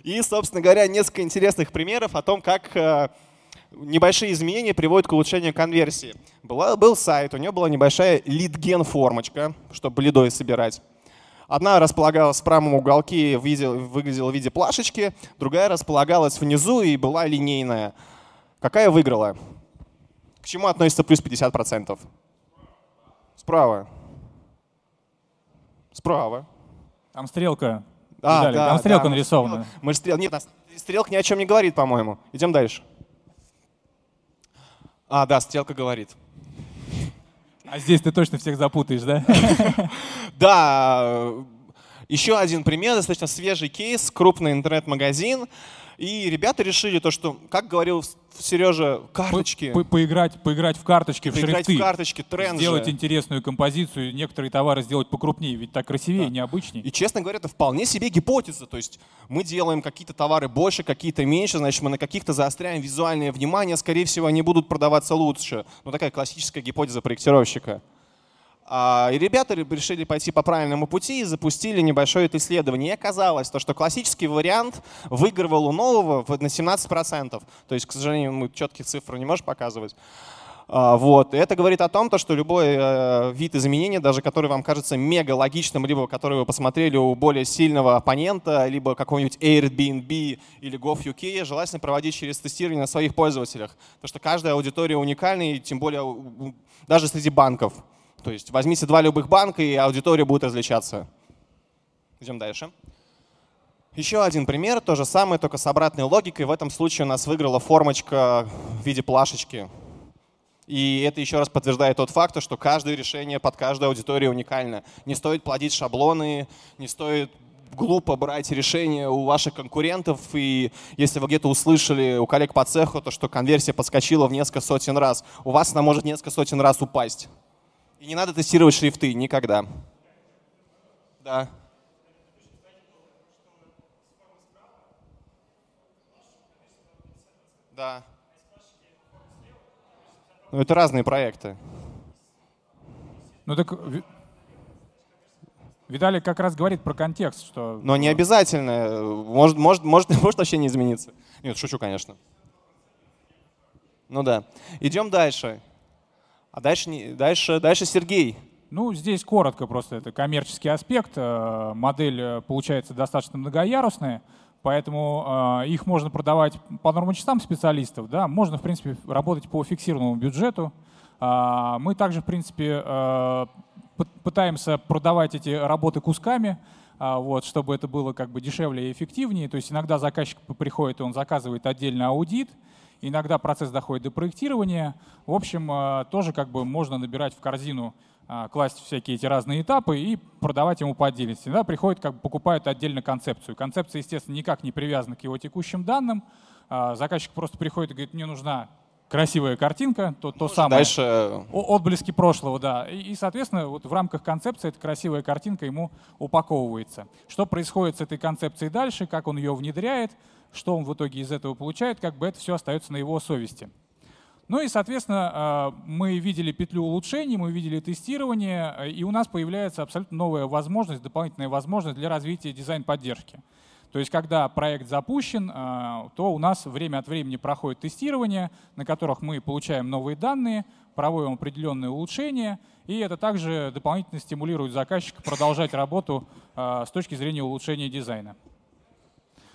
И, собственно говоря, несколько интересных примеров о том, как э, небольшие изменения приводят к улучшению конверсии. Была, был сайт, у него была небольшая лидген формочка, чтобы лидой собирать. Одна располагалась в правом уголке, выглядела в виде плашечки, другая располагалась внизу и была линейная. Какая выиграла? К чему относится плюс 50%? Справа. Справа. Там стрелка а, да, там стрелка да, нарисована. Ну, мы стрел... Нет, стрелка ни о чем не говорит, по-моему. Идем дальше. А, да, стрелка говорит. А здесь ты точно всех запутаешь, да? [LAUGHS] Да. Э, еще один пример, достаточно свежий кейс, крупный интернет-магазин. И ребята решили то, что, как говорил Сережа, карточки. По, по, поиграть, поиграть в карточки, поиграть в шрифты. в карточки, тренд Сделать же. интересную композицию, некоторые товары сделать покрупнее, ведь так красивее, да. необычнее. И, честно говоря, это вполне себе гипотеза. То есть мы делаем какие-то товары больше, какие-то меньше, значит, мы на каких-то заостряем визуальное внимание, скорее всего, они будут продаваться лучше. Ну, такая классическая гипотеза проектировщика. А, и ребята решили пойти по правильному пути и запустили небольшое это исследование. И оказалось, то, что классический вариант выигрывал у нового на 17%. То есть, к сожалению, мы четких цифр не можем показывать. А, вот. И это говорит о том, то, что любой э, вид изменения, даже который вам кажется мега логичным, либо который вы посмотрели у более сильного оппонента, либо какого-нибудь Airbnb или GovUK, желательно проводить через тестирование на своих пользователях. Потому что каждая аудитория уникальна, и тем более даже среди банков. То есть возьмите два любых банка, и аудитория будет различаться. Идем дальше. Еще один пример, то же самое, только с обратной логикой. В этом случае у нас выиграла формочка в виде плашечки. И это еще раз подтверждает тот факт, что каждое решение под каждую аудиторию уникально. Не стоит плодить шаблоны, не стоит глупо брать решения у ваших конкурентов. И если вы где-то услышали у коллег по цеху, то что конверсия подскочила в несколько сотен раз, у вас она может несколько сотен раз упасть. И не надо тестировать шрифты никогда. Да. Да. Ну, это разные проекты. Ну так Виталий как раз говорит про контекст, что... Но не обязательно. Может, может, может, [LAUGHS] может вообще не измениться. Нет, шучу, конечно. Ну да. Идем дальше. А дальше, дальше, дальше Сергей. Ну, здесь коротко просто это коммерческий аспект. Э, модель э, получается достаточно многоярусная, поэтому э, их можно продавать по нормочасам специалистов. Да? Можно, в принципе, работать по фиксированному бюджету. А, мы также, в принципе, пытаемся продавать эти работы кусками, а, вот, чтобы это было как бы дешевле и эффективнее. То есть иногда заказчик приходит, и он заказывает отдельный аудит, Иногда процесс доходит до проектирования. В общем, э, тоже как бы можно набирать в корзину э, класть всякие эти разные этапы и продавать ему по отдельности. Иногда приходят, как бы покупают отдельно концепцию. Концепция, естественно, никак не привязана к его текущим данным. Э, заказчик просто приходит и говорит, мне нужна красивая картинка, то, то самое. Дальше... Отблески прошлого, да. И, и, соответственно, вот в рамках концепции эта красивая картинка ему упаковывается. Что происходит с этой концепцией дальше, как он ее внедряет, что он в итоге из этого получает, как бы это все остается на его совести. Ну и, соответственно, а, мы видели петлю улучшений, мы видели тестирование, э, и у нас появляется абсолютно новая возможность, дополнительная возможность для развития дизайн-поддержки. То есть, когда проект запущен, а, то у нас время от времени проходит тестирование, на которых мы получаем новые данные, проводим определенные улучшения, и это также дополнительно стимулирует заказчика продолжать работу а, с точки зрения улучшения дизайна.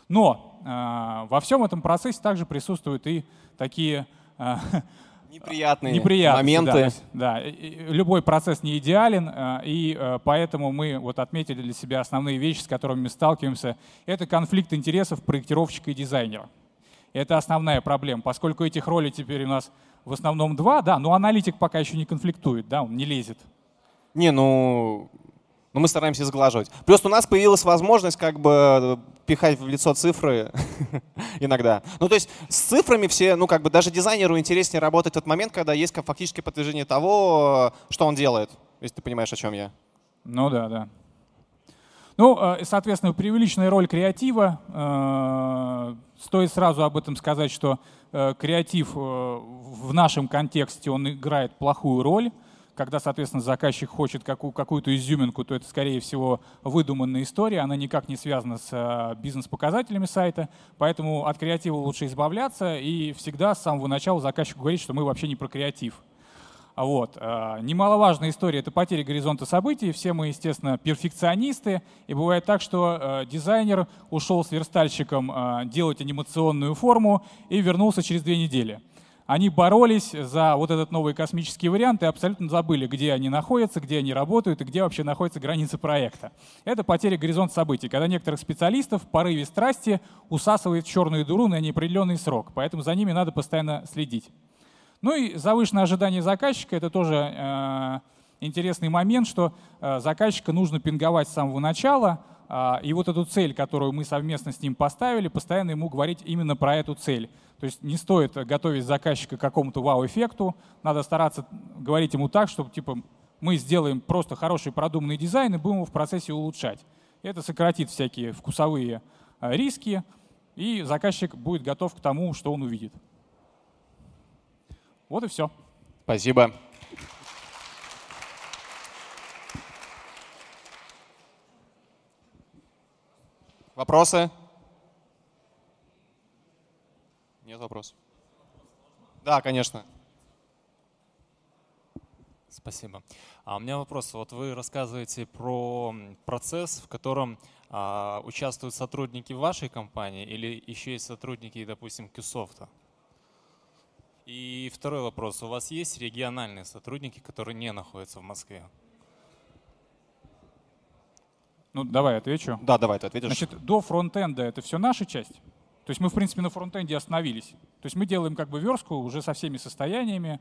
Но э, во всем этом процессе также присутствуют и такие э, неприятные, неприятные моменты. Да, да, любой процесс не идеален, а, и поэтому мы вот отметили для себя основные вещи, с которыми мы сталкиваемся. Это конфликт интересов проектировщика и дизайнера. Это основная проблема, поскольку этих ролей теперь у нас в основном два, да, но аналитик пока еще не конфликтует, да, он не лезет. Не, ну но мы стараемся сглаживать. Плюс у нас появилась возможность как бы пихать в лицо цифры [LAUGHS] иногда. Ну то есть с цифрами все, ну как бы даже дизайнеру интереснее работать в тот момент, когда есть фактическое подтверждение того, что он делает, если ты понимаешь, о чем я. Ну да, да. Ну, э, соответственно, преувеличенная роль креатива. Э, стоит сразу об этом сказать, что э, креатив в нашем контексте, он играет плохую роль когда, соответственно, заказчик хочет какую- то изюминку, то это, скорее всего, выдуманная история, она никак не связана с э, бизнес-показателями сайта, поэтому от креатива лучше избавляться и всегда с самого начала заказчику говорить, что мы вообще не про креатив. Вот. Э, немаловажная история — это потеря горизонта событий. Все мы, естественно, перфекционисты. И бывает так, что э, дизайнер ушел с верстальщиком делать анимационную форму и вернулся через две недели — они боролись за вот этот новый космический вариант и абсолютно забыли, где они находятся, где они работают и где вообще находятся границы проекта. Это потеря горизонта событий, когда некоторых специалистов в порыве страсти усасывает черную дыру на неопределенный срок, поэтому за ними надо постоянно следить. Ну и завышенное ожидание заказчика — это тоже э, интересный момент, что э, заказчика нужно пинговать с самого начала — а, и вот эту цель, которую мы совместно с ним поставили, постоянно ему говорить именно про эту цель. То есть не стоит готовить заказчика к какому-то вау-эффекту, надо стараться говорить ему так, чтобы типа мы сделаем просто хороший продуманный дизайн и будем его в процессе улучшать. Это сократит всякие вкусовые а, риски, и заказчик будет готов к тому, что он увидит. Вот и все. Спасибо. Вопросы? Нет вопросов. Да, конечно. Спасибо. А у меня вопрос. Вот вы рассказываете про процесс, в котором а, участвуют сотрудники вашей компании или еще есть сотрудники, допустим, Кюсофта? И второй вопрос. У вас есть региональные сотрудники, которые не находятся в Москве? Ну, давай отвечу. Да, давай ты ответишь. Значит, до фронтенда это все наша часть. То есть мы, в принципе, на фронтенде остановились. То есть мы делаем как бы верстку уже со всеми состояниями,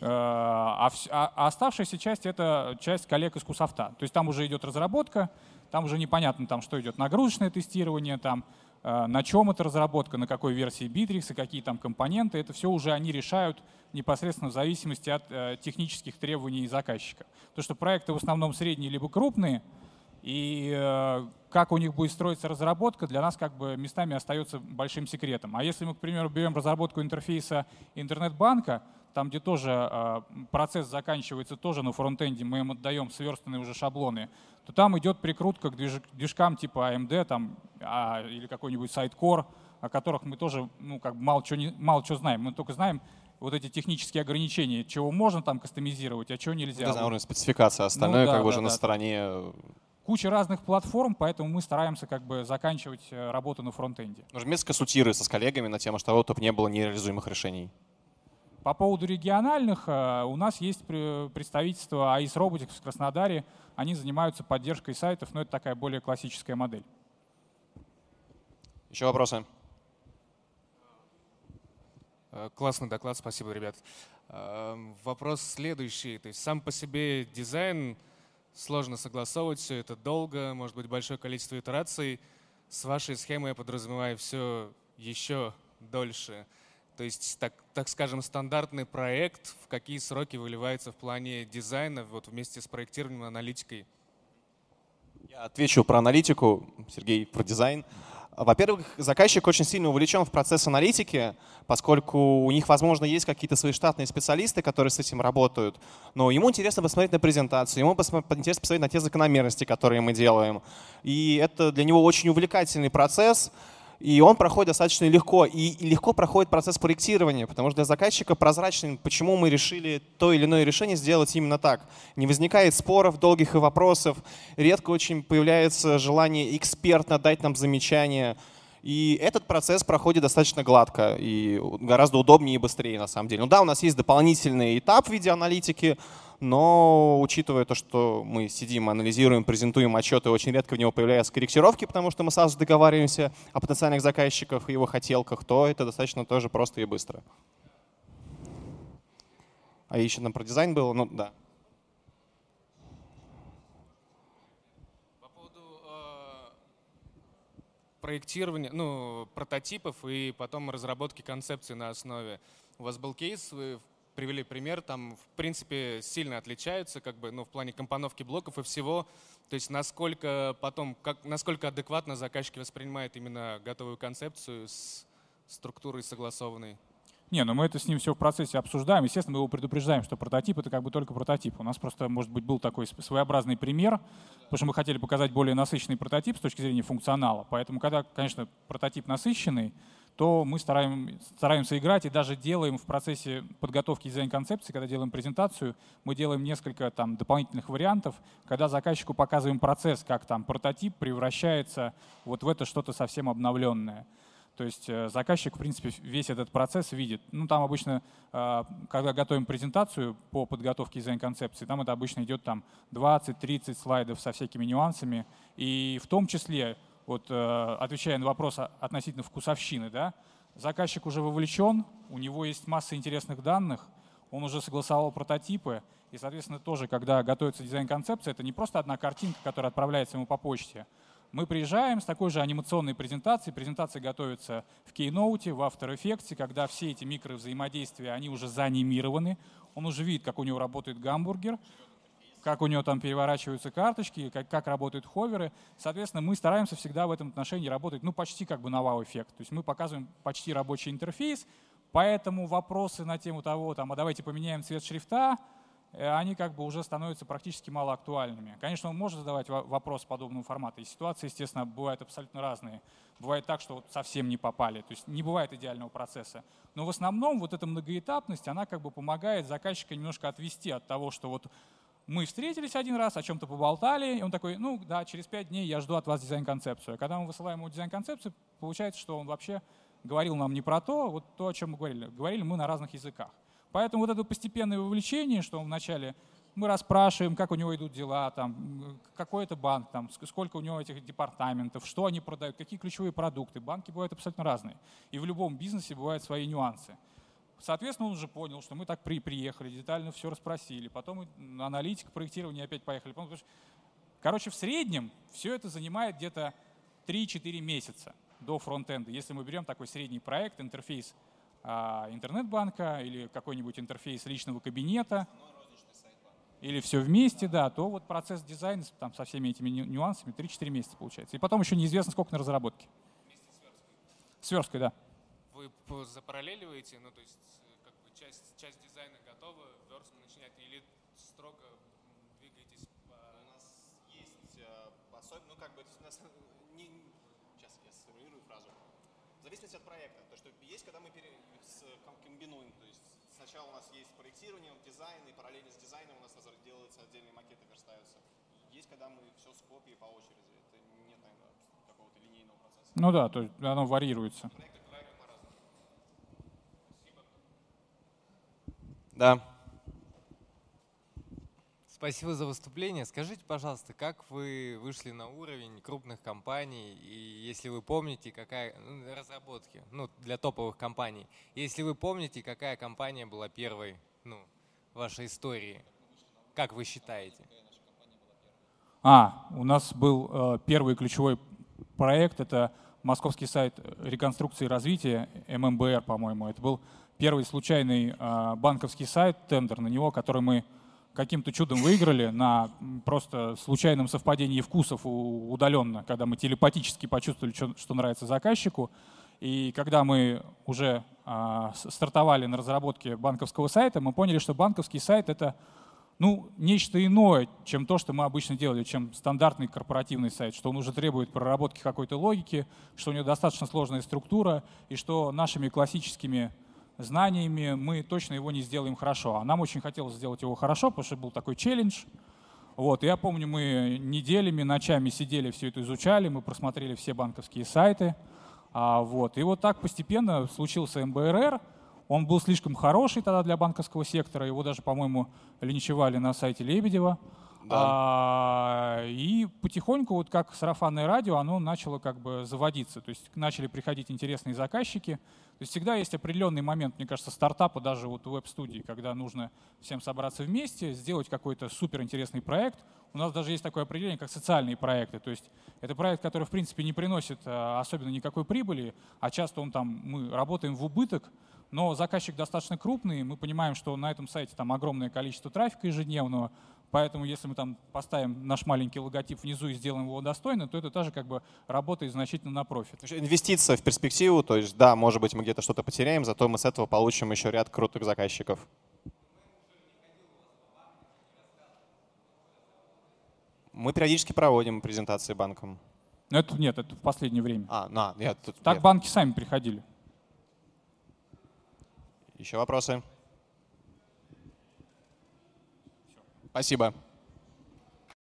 э, а, а, а, оставшаяся часть — это часть коллег из Кусофта. То есть там уже идет разработка, там уже непонятно, там, что идет нагрузочное тестирование, там, э, на чем эта разработка, на какой версии Bittrex и какие там компоненты. Это все уже они решают непосредственно в зависимости от э, технических требований заказчика. То, что проекты в основном средние либо крупные — и э, как у них будет строиться разработка, для нас как бы местами остается большим секретом. А если мы, к примеру, берем разработку интерфейса интернет-банка, там, где тоже э, процесс заканчивается тоже на фронтенде, мы им отдаем сверстанные уже шаблоны, то там идет прикрутка к движкам типа AMD там, а, или какой-нибудь сайткор, о которых мы тоже ну, как бы мало, что не, мало что знаем. Мы только знаем вот эти технические ограничения, чего можно там кастомизировать, а чего нельзя. Ну, да, наверное, спецификация, а ну остальное ну, да, как бы да, уже да. на стороне э, куча разных платформ, поэтому мы стараемся как бы заканчивать э, работу на фронтенде. Нужно вместо консультируется с коллегами на тему того, чтобы не было нереализуемых решений. По поводу региональных, э, у нас есть представительство AIS Robotics в Краснодаре. Они занимаются поддержкой сайтов, но это такая более классическая модель. Еще вопросы? Э, классный доклад, спасибо, ребят. Вопрос следующий. То есть сам по себе дизайн сложно согласовывать все это долго, может быть большое количество итераций. С вашей схемой я подразумеваю все еще дольше. То есть, так, так скажем, стандартный проект, в какие сроки выливается в плане дизайна вот вместе с проектированием аналитикой? Я отвечу про аналитику, Сергей, про дизайн. Uh, во-первых, заказчик очень сильно увлечен в процесс аналитики, поскольку у них, возможно, есть какие-то свои штатные специалисты, которые с этим работают. Но ему интересно посмотреть на презентацию, ему интересно посмотреть на те закономерности, которые мы делаем. И это для него очень увлекательный процесс, и он проходит достаточно легко. И легко проходит процесс проектирования, потому что для заказчика прозрачно, почему мы решили то или иное решение сделать именно так. Не возникает споров, долгих и вопросов. Редко очень появляется желание экспертно дать нам замечания. И этот процесс проходит достаточно гладко и гораздо удобнее и быстрее на самом деле. Ну да, у нас есть дополнительный этап в виде аналитики, но учитывая то, что мы сидим, анализируем, презентуем отчеты, очень редко в него появляются корректировки, потому что мы сразу договариваемся о потенциальных заказчиках и его хотелках, то это достаточно тоже просто и быстро. А еще там про дизайн было, ну да. А, проектирования, ну, прототипов и потом разработки концепции на основе. У вас был кейс, вы привели пример, там, в принципе, сильно отличаются, как бы, ну, в плане компоновки блоков и всего. То есть насколько потом, как, насколько адекватно заказчики воспринимают именно готовую концепцию с структурой согласованной? Не, ну мы это с ним все в процессе обсуждаем. Естественно, мы его предупреждаем, что прототип — это как бы только прототип. У нас просто, может быть, был такой своеобразный пример, потому что мы хотели показать более насыщенный прототип с точки зрения функционала. Поэтому, когда, конечно, прототип насыщенный, то мы стараем, стараемся играть и даже делаем в процессе подготовки дизайн-концепции, когда делаем презентацию, мы делаем несколько там, дополнительных вариантов, когда заказчику показываем процесс, как там прототип превращается вот в это что-то совсем обновленное. То есть э, заказчик, в принципе, весь этот процесс видит. Ну, там обычно, э, когда готовим презентацию по подготовке дизайн-концепции, там это обычно идет там 20-30 слайдов со всякими нюансами. И в том числе вот э, отвечая на вопрос относительно вкусовщины, да, заказчик уже вовлечен, у него есть масса интересных данных, он уже согласовал прототипы, и, соответственно, тоже, когда готовится дизайн-концепция, это не просто одна картинка, которая отправляется ему по почте. Мы приезжаем с такой же анимационной презентацией. Презентация готовится в Keynote, в After Effects, когда все эти микро взаимодействия, они уже заанимированы. Он уже видит, как у него работает гамбургер как у него там переворачиваются карточки, как, как работают ховеры. Соответственно, мы стараемся всегда в этом отношении работать, ну, почти как бы на вау-эффект. То есть мы показываем почти рабочий интерфейс, поэтому вопросы на тему того, там, а давайте поменяем цвет шрифта, э, они как бы уже становятся практически малоактуальными. Конечно, он может задавать вопрос подобного формата, и ситуации, естественно, бывают абсолютно разные. Бывает так, что вот совсем не попали, то есть не бывает идеального процесса. Но в основном вот эта многоэтапность, она как бы помогает заказчика немножко отвести от того, что вот мы встретились один раз, о чем-то поболтали, и он такой, ну да, через пять дней я жду от вас дизайн-концепцию. А когда мы высылаем ему дизайн-концепцию, получается, что он вообще говорил нам не про то, вот то, о чем мы говорили. Говорили мы на разных языках. Поэтому вот это постепенное вовлечение, что он вначале мы расспрашиваем, как у него идут дела, там, какой это банк, там, сколько у него этих департаментов, что они продают, какие ключевые продукты. Банки бывают абсолютно разные. И в любом бизнесе бывают свои нюансы. Соответственно, он уже понял, что мы так при, приехали, детально все расспросили. Потом аналитика, проектирование опять поехали. Короче, в среднем все это занимает где-то 3-4 месяца до фронтенда. Если мы берем такой средний проект, интерфейс а, интернет-банка или какой-нибудь интерфейс личного кабинета, или все вместе, да, то вот процесс дизайна там, со всеми этими нюансами 3-4 месяца получается. И потом еще неизвестно, сколько на разработке. С версткой, да вы запараллеливаете, ну то есть э, как бы часть, часть дизайна готова, верст начинать или строго двигаетесь по... У нас есть э, особенно, ну как бы у нас [LAUGHS] не... Сейчас я сформулирую фразу. В зависимости от проекта. То, что есть, когда мы пере... с, комбинуем. То есть сначала у нас есть проектирование, дизайн, и параллельно с дизайном у нас делаются отдельные макеты, верстаются. Есть, когда мы все с копией по очереди. Это нет, наверное, какого-то линейного процесса. Ну да, то есть оно варьируется. Проект Да. Спасибо за выступление. Скажите, пожалуйста, как вы вышли на уровень крупных компаний, и если вы помните, какая ну, разработки, ну, для топовых компаний, если вы помните, какая компания была первой, ну, вашей истории, как вы считаете? А, у нас был э, первый ключевой проект, это московский сайт реконструкции и развития, ММБР, по-моему, это был первый случайный а, банковский сайт, тендер на него, который мы каким-то чудом выиграли на просто случайном совпадении вкусов удаленно, когда мы телепатически почувствовали, что нравится заказчику. И когда мы уже а, стартовали на разработке банковского сайта, мы поняли, что банковский сайт — это ну, нечто иное, чем то, что мы обычно делали, чем стандартный корпоративный сайт, что он уже требует проработки какой-то логики, что у него достаточно сложная структура, и что нашими классическими знаниями мы точно его не сделаем хорошо. А нам очень хотелось сделать его хорошо, потому что был такой челлендж. Вот, я помню, мы неделями, ночами сидели, все это изучали, мы просмотрели все банковские сайты. А, вот, и вот так постепенно случился МБРР. Он был слишком хороший тогда для банковского сектора, его даже, по-моему, линчевали на сайте Лебедева. Да. А, и потихоньку, вот как сарафанное радио, оно начало как бы заводиться. То есть начали приходить интересные заказчики. То есть всегда есть определенный момент, мне кажется, стартапа даже вот веб-студии, когда нужно всем собраться вместе, сделать какой-то суперинтересный проект. У нас даже есть такое определение, как социальные проекты. То есть это проект, который, в принципе, не приносит э, особенно никакой прибыли, а часто он там, мы работаем в убыток, но заказчик достаточно крупный, мы понимаем, что на этом сайте там огромное количество трафика ежедневного, Поэтому если мы там поставим наш маленький логотип внизу и сделаем его достойно, то это тоже как бы работает значительно на профит. Инвестиция в перспективу, то есть да, может быть, мы где-то что-то потеряем, зато мы с этого получим еще ряд крутых заказчиков. Мы периодически проводим презентации банкам. Но это нет, это в последнее время. А, на, я тут, так я... банки сами приходили. Еще вопросы? Спасибо.